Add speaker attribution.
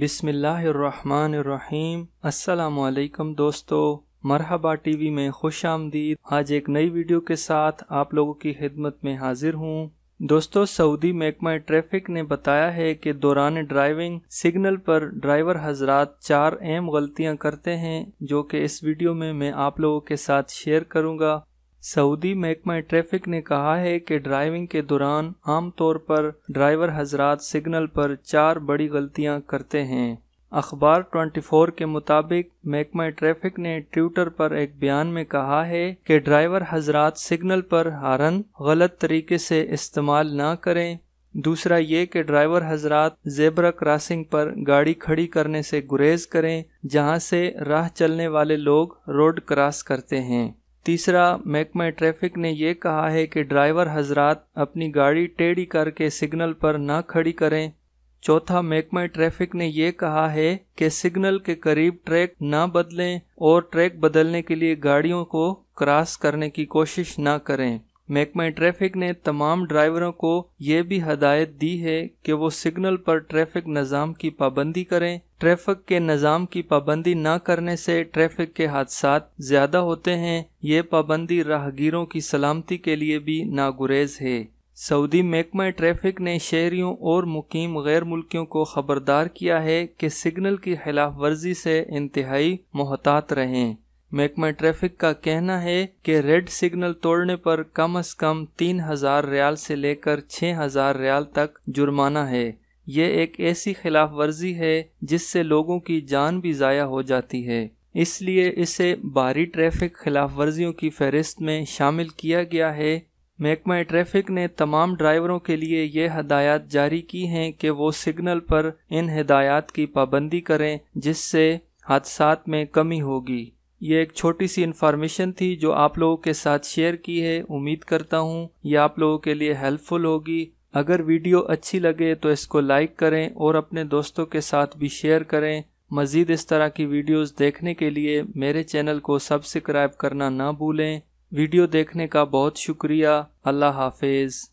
Speaker 1: बिसमीम् असलकम दोस्तों मरहबा टीवी में खुश आमदीद आज एक नई वीडियो के साथ आप लोगों की खिदमत में हाजिर हूँ दोस्तों सऊदी महकमा ट्रैफिक ने बताया है कि दौरान ड्राइविंग सिग्नल पर ड्राइवर हजरात चार अहम गलतियां करते हैं जो कि इस वीडियो में मैं आप लोगों के साथ शेयर करूंगा सऊदी महकमा ट्रैफिक ने कहा है कि ड्राइविंग के दौरान आमतौर पर ड्राइवर हजरात सिग्नल पर चार बड़ी गलतियां करते हैं अखबार 24 के मुताबिक महकमा ट्रैफिक ने ट्विटर पर एक बयान में कहा है कि ड्राइवर हजरात सिग्नल पर हारन गलत तरीके से इस्तेमाल ना करें दूसरा ये कि ड्राइवर हजरात जेबरा क्रॉसिंग पर गाड़ी खड़ी करने से गुरेज करें जहां से राह चलने वाले लोग रोड क्रॉस करते हैं तीसरा महकमा ट्रैफिक ने यह कहा है कि ड्राइवर हजरात अपनी गाड़ी टेढ़ी करके सिग्नल पर ना खड़ी करें चौथा महकमा ट्रैफिक ने यह कहा है कि सिग्नल के करीब ट्रैक न बदलें और ट्रैक बदलने के लिए गाड़ियों को क्रॉस करने की कोशिश ना करें महकमा ट्रैफिक ने तमाम ड्राइवरों को ये भी हदायत दी है कि वो सिग्नल पर ट्रैफिक निज़ाम की पाबंदी करें ट्रैफिक के निज़ाम की पाबंदी न करने से ट्रैफिक के हादसा ज़्यादा होते हैं ये पाबंदी राहगीरों की सलामती के लिए भी नागुरेज है सऊदी महकमा ट्रैफिक ने शहरीों और मुकीम गैर मुल्कियों को खबरदार किया है कि सिग्नल की खिलाफ वर्जी से इंतहाई मोहतात रहें महकमा ट्रैफिक का कहना है कि रेड सिग्नल तोड़ने पर कम अज कम तीन हजार रियाल से लेकर छः हजार रियाल तक जुर्माना है ये एक ऐसी खिलाफ वर्जी है जिससे लोगों की जान भी ज़ाया हो जाती है इसलिए इसे भारी ट्रैफिक खिलाफ वर्जियों की फहरिस्त में शामिल किया गया है महकमा ट्रैफिक ने तमाम ड्राइवरों के लिए ये हदायत जारी की हैं कि वो सिग्नल पर इन हदायत की पाबंदी करें जिससे हादसा में कमी होगी ये एक छोटी सी इन्फॉर्मेशन थी जो आप लोगों के साथ शेयर की है उम्मीद करता हूँ ये आप लोगों के लिए हेल्पफुल होगी अगर वीडियो अच्छी लगे तो इसको लाइक करें और अपने दोस्तों के साथ भी शेयर करें मज़ीद इस तरह की वीडियोस देखने के लिए मेरे चैनल को सब्सक्राइब करना ना भूलें वीडियो देखने का बहुत शुक्रिया अल्लाह हाफिज़